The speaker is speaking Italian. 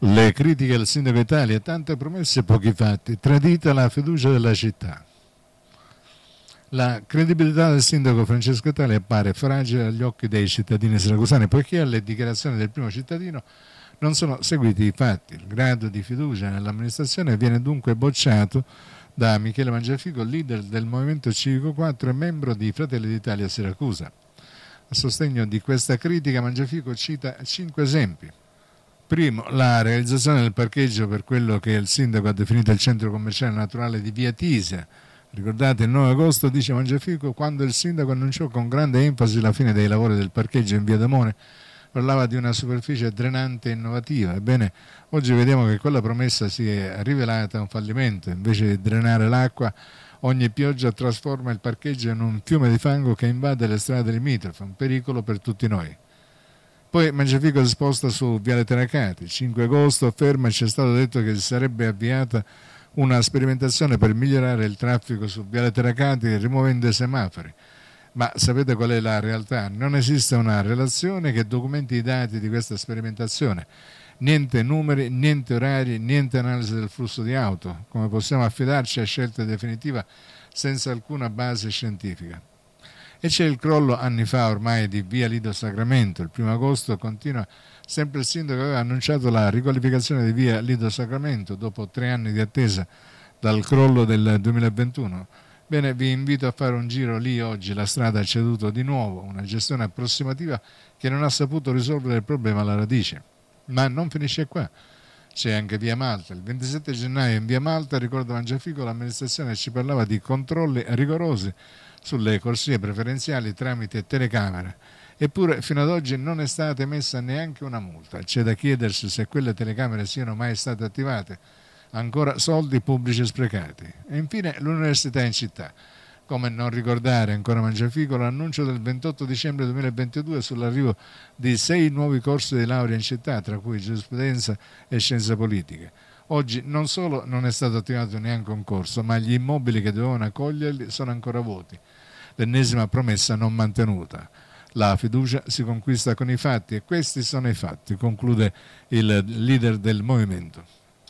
Le critiche al sindaco Italia, tante promesse e pochi fatti, tradita la fiducia della città. La credibilità del sindaco Francesco Italia appare fragile agli occhi dei cittadini siracusani poiché alle dichiarazioni del primo cittadino non sono seguiti i fatti. Il grado di fiducia nell'amministrazione viene dunque bocciato da Michele Mangiafico, leader del Movimento Civico 4 e membro di Fratelli d'Italia Siracusa. A sostegno di questa critica Mangiafico cita cinque esempi. Primo, la realizzazione del parcheggio per quello che il sindaco ha definito il centro commerciale naturale di Via Tisia. Ricordate, il 9 agosto dice Mangiafico quando il sindaco annunciò con grande enfasi la fine dei lavori del parcheggio in Via Damone parlava di una superficie drenante e innovativa. Ebbene, oggi vediamo che quella promessa si è rivelata un fallimento. Invece di drenare l'acqua, ogni pioggia trasforma il parcheggio in un fiume di fango che invade le strade limitrofe, un pericolo per tutti noi. Poi Mangiafico si sposta su Viale Terracati. 5 agosto afferma ci è stato detto che si sarebbe avviata una sperimentazione per migliorare il traffico su Viale Terracati rimuovendo i semafori. Ma sapete qual è la realtà? Non esiste una relazione che documenti i dati di questa sperimentazione. Niente numeri, niente orari, niente analisi del flusso di auto. Come possiamo affidarci a scelta definitiva senza alcuna base scientifica? E c'è il crollo anni fa ormai di Via Lido Sacramento, il primo agosto continua, sempre il sindaco che aveva annunciato la riqualificazione di Via Lido Sacramento dopo tre anni di attesa dal crollo del 2021. Bene, vi invito a fare un giro lì oggi, la strada ha ceduto di nuovo, una gestione approssimativa che non ha saputo risolvere il problema alla radice. Ma non finisce qua c'è anche via Malta. Il 27 gennaio in via Malta, ricordo Mangiafico, l'amministrazione ci parlava di controlli rigorosi sulle corsie preferenziali tramite telecamera. Eppure fino ad oggi non è stata emessa neanche una multa. C'è da chiedersi se quelle telecamere siano mai state attivate. Ancora soldi pubblici sprecati. E infine l'università in città. Come non ricordare ancora Mangiafico l'annuncio del 28 dicembre 2022 sull'arrivo di sei nuovi corsi di laurea in città, tra cui giurisprudenza e scienze politiche. Oggi non solo non è stato attivato neanche un corso, ma gli immobili che dovevano accoglierli sono ancora vuoti. L'ennesima promessa non mantenuta. La fiducia si conquista con i fatti e questi sono i fatti, conclude il leader del movimento.